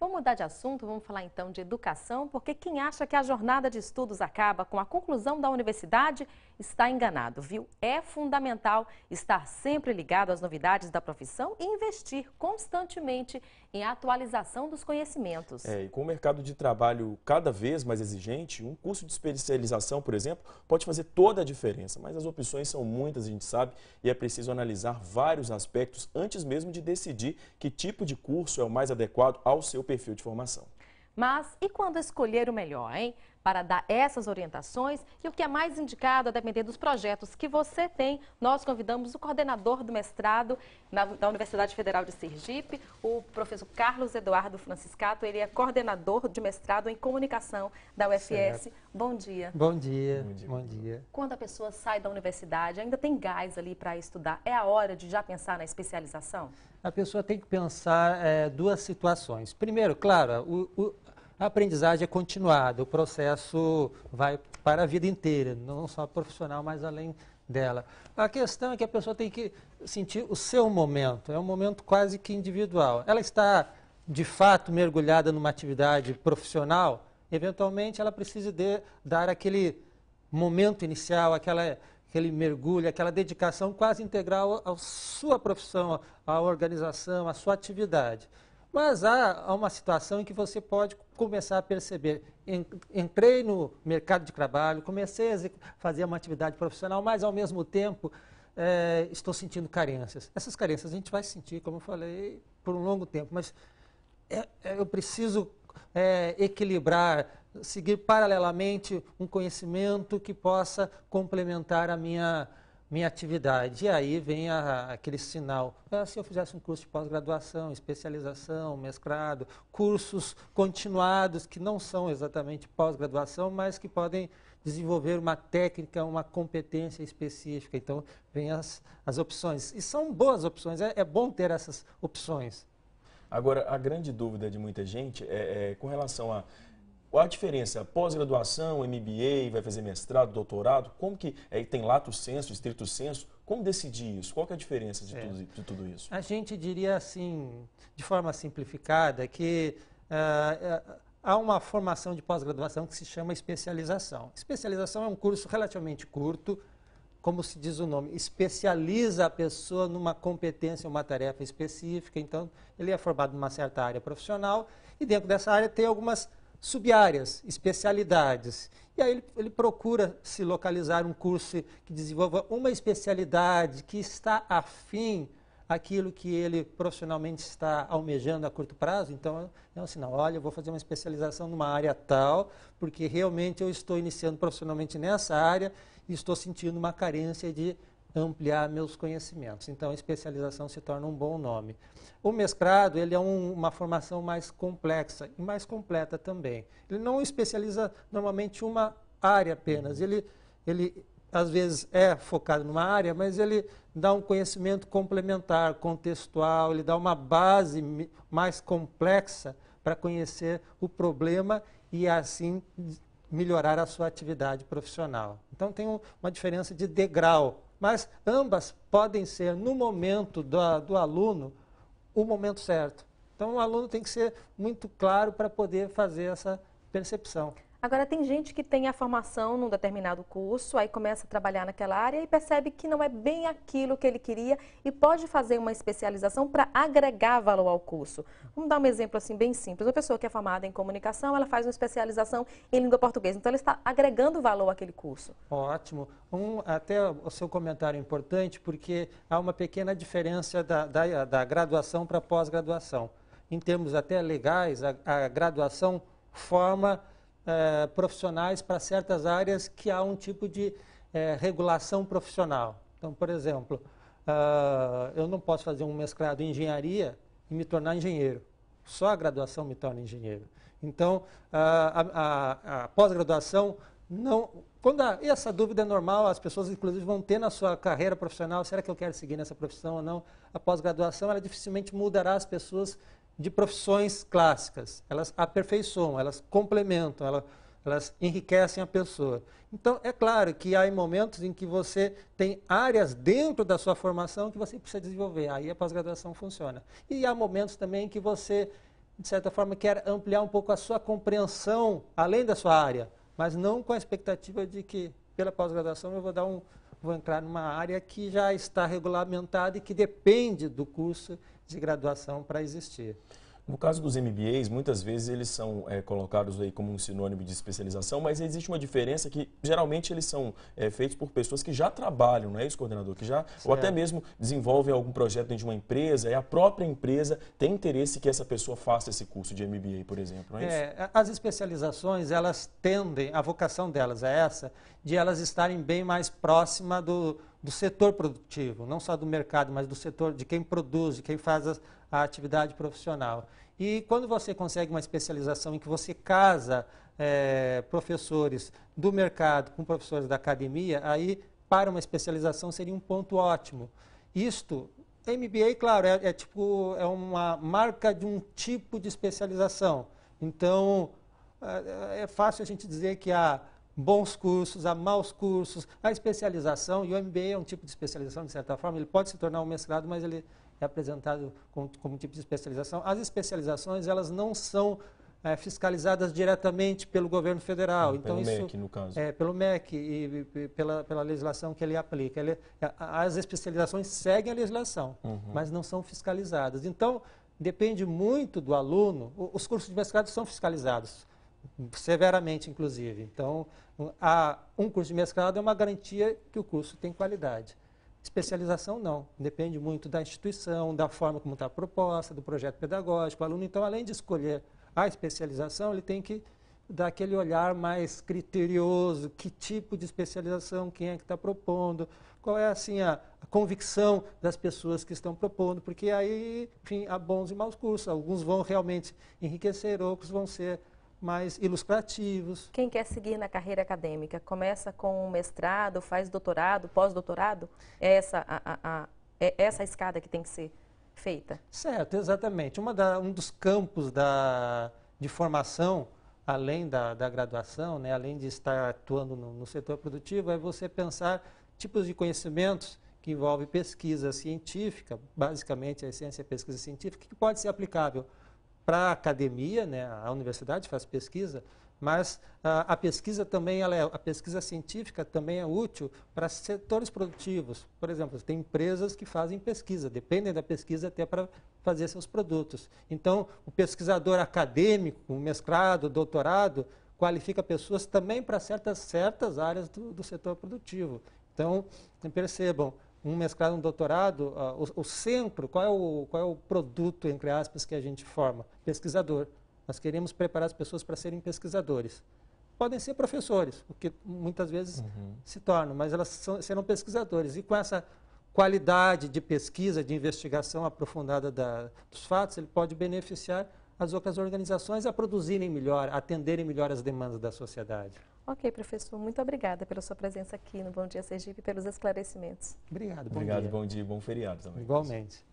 Vamos mudar de assunto, vamos falar então de educação, porque quem acha que a jornada de estudos acaba com a conclusão da universidade está enganado, viu? É fundamental estar sempre ligado às novidades da profissão e investir constantemente em atualização dos conhecimentos. É, e com o mercado de trabalho cada vez mais exigente, um curso de especialização, por exemplo, pode fazer toda a diferença. Mas as opções são muitas, a gente sabe, e é preciso analisar vários aspectos antes mesmo de decidir que tipo de curso é o mais adequado ao seu perfil de formação. Mas e quando escolher o melhor, hein? para dar essas orientações e o que é mais indicado a depender dos projetos que você tem. Nós convidamos o coordenador do mestrado na, da Universidade Federal de Sergipe, o professor Carlos Eduardo Franciscato. Ele é coordenador de mestrado em comunicação da UFS. Bom dia. Bom dia. Bom dia. Bom dia. Quando a pessoa sai da universidade, ainda tem gás ali para estudar, é a hora de já pensar na especialização? A pessoa tem que pensar é, duas situações. Primeiro, claro, o, o, a aprendizagem é continuada, o processo vai para a vida inteira, não só profissional, mas além dela. A questão é que a pessoa tem que sentir o seu momento, é um momento quase que individual. Ela está, de fato, mergulhada numa atividade profissional, eventualmente ela precisa de, dar aquele momento inicial, aquela, aquele mergulho, aquela dedicação quase integral à sua profissão, à organização, à sua atividade. Mas há uma situação em que você pode começar a perceber. Entrei no mercado de trabalho, comecei a fazer uma atividade profissional, mas ao mesmo tempo é, estou sentindo carências. Essas carências a gente vai sentir, como eu falei, por um longo tempo, mas é, é, eu preciso eh, equilibrar, seguir paralelamente um conhecimento que possa complementar a minha minha atividade. E aí vem a, aquele sinal. Ah, se eu fizesse um curso de pós-graduação, especialização, mestrado, cursos continuados que não são exatamente pós-graduação, mas que podem desenvolver uma técnica, uma competência específica. Então, vem as, as opções. E são boas opções, é, é bom ter essas opções. Agora, a grande dúvida de muita gente é, é com relação a qual a diferença? Pós-graduação, MBA, vai fazer mestrado, doutorado? Como que é, tem lato senso, estrito senso? Como decidir isso? Qual é a diferença de, é. tudo, de, tudo, isso? A gente diria assim, de forma simplificada, que uh, há uma formação de pós-graduação que se chama especialização. Especialização é um curso relativamente curto, como se diz o nome, especializa a pessoa numa competência, uma tarefa específica. Então, ele é formado numa certa área profissional e dentro dessa área tem algumas subáreas, especialidades. E aí ele, ele, procura se localizar um curso que desenvolva uma especialidade que está afim aquilo que ele profissionalmente está almejando a curto prazo, então é um sinal, olha, eu vou fazer uma especialização numa área tal, porque realmente eu estou iniciando profissionalmente nessa área e estou sentindo uma carência de ampliar meus conhecimentos. Então, a especialização se torna um bom nome. O mestrado, ele é um, uma formação mais complexa e mais completa também. Ele não especializa normalmente uma área apenas. Uhum. Ele, ele às vezes é focado numa área, mas ele dá um conhecimento complementar, contextual, ele dá uma base mais complexa para conhecer o problema e assim melhorar a sua atividade profissional. Então tem um, uma diferença de degrau mas ambas podem ser, no momento do, do aluno, o momento certo. Então, o aluno tem que ser muito claro para poder fazer essa percepção. Agora, tem gente que tem a formação num determinado curso, aí começa a trabalhar naquela área e percebe que não é bem aquilo que ele queria e pode fazer uma especialização para agregar valor ao curso. Vamos dar um exemplo assim bem simples. Uma pessoa que é formada em comunicação, ela faz uma especialização em língua portuguesa. Então, ela está agregando valor àquele curso. Ótimo. Um, até o seu comentário é importante, porque há uma pequena diferença da, da, da graduação para pós-graduação. Em termos até legais, a, a graduação forma eh, profissionais para certas áreas que há um tipo de eh, regulação profissional. Então, por exemplo, uh, eu não posso fazer um mestrado em engenharia e me tornar engenheiro. Só a graduação me torna engenheiro. Então, ah, a, a, a pós-graduação não. Quando a, essa dúvida é normal, as pessoas inclusive vão ter na sua carreira profissional, será que eu quero seguir nessa profissão ou não? A pós-graduação, ela dificilmente mudará as pessoas de profissões clássicas. Elas aperfeiçoam, elas complementam, elas, elas enriquecem a pessoa. Então, é claro que há momentos em que você tem áreas dentro da sua formação que você precisa desenvolver. Aí a pós-graduação funciona. E há momentos também que você, de certa forma, quer ampliar um pouco a sua compreensão além da sua área, mas não com a expectativa de que, pela pós-graduação, eu vou dar um vou entrar numa área que já está regulamentada e que depende do curso de graduação para existir. No caso dos MBAs, muitas vezes eles são é, colocados aí como um sinônimo de especialização, mas existe uma diferença que geralmente eles são é, feitos por pessoas que já trabalham, não é isso, coordenador? Que já, ou até mesmo desenvolvem algum projeto dentro de uma empresa e a própria empresa tem interesse que essa pessoa faça esse curso de MBA, por exemplo, não é, é isso? As especializações, elas tendem, a vocação delas é essa, de elas estarem bem mais próximas do, do setor produtivo, não só do mercado, mas do setor de quem produz, de quem faz a, a atividade profissional. E quando você consegue uma especialização em que você casa é, professores do mercado com professores da academia, aí para uma especialização seria um ponto ótimo. Isto, MBA, claro, é, é tipo é uma marca de um tipo de especialização. Então é, é fácil a gente dizer que a ah, bons cursos, a maus cursos, a especialização, e o MBA é um tipo de especialização, de certa forma, ele pode se tornar um mestrado, mas ele é apresentado como, como um tipo de especialização. As especializações, elas não são é, fiscalizadas diretamente pelo governo federal. Ah, então, pelo isso, MEC, no caso. É, pelo MEC e, e, pela, pela legislação que ele aplica. Ele, as especializações seguem a legislação, uhum. mas não são fiscalizadas. Então, depende muito do aluno. Os cursos de mestrado são fiscalizados severamente, inclusive. Então, um curso de mestrado é uma garantia que o curso tem qualidade. Especialização não, depende muito da instituição, da forma como está a proposta, do projeto pedagógico. O aluno, então, além de escolher a especialização, ele tem que dar aquele olhar mais criterioso, que tipo de especialização, quem é que está propondo, qual é assim a, a, convicção das pessoas que estão propondo, porque aí, enfim, há bons e maus cursos. Alguns vão realmente enriquecer, outros vão ser mais ilustrativos. Quem quer seguir na carreira acadêmica, começa com um mestrado, faz doutorado, pós-doutorado? É essa a, a, a, é essa a escada que tem que ser feita? Certo, exatamente. Da, um dos campos da, de formação, além da, da graduação, né, além de estar atuando no, no setor produtivo, é você pensar tipos de conhecimentos que envolvem pesquisa científica, basicamente a essência é pesquisa científica, que pode ser aplicável para a academia, né? a universidade faz pesquisa, mas a, a pesquisa também, ela é, a pesquisa científica também é útil para setores produtivos. Por exemplo, tem empresas que fazem pesquisa, dependem da pesquisa até para fazer seus produtos. Então, o pesquisador acadêmico, mestrado, doutorado, qualifica pessoas também para certas, certas áreas do, do setor produtivo. Então, percebam, um mestrado, um doutorado, uh, o, o, centro, qual é o, qual é o produto, entre aspas, que a gente forma? Pesquisador. Nós queremos preparar as pessoas para serem pesquisadores. Podem ser professores, o que muitas vezes uhum. se tornam, mas elas são, serão pesquisadores. E com essa qualidade de pesquisa, de investigação aprofundada da, dos fatos, ele pode beneficiar as outras organizações a produzirem melhor, a atenderem melhor as demandas da sociedade. Ok, professor, muito obrigada pela sua presença aqui no Bom Dia Sergipe e pelos esclarecimentos. Obrigado, bom Obrigado, dia. bom dia bom feriado também. Igualmente.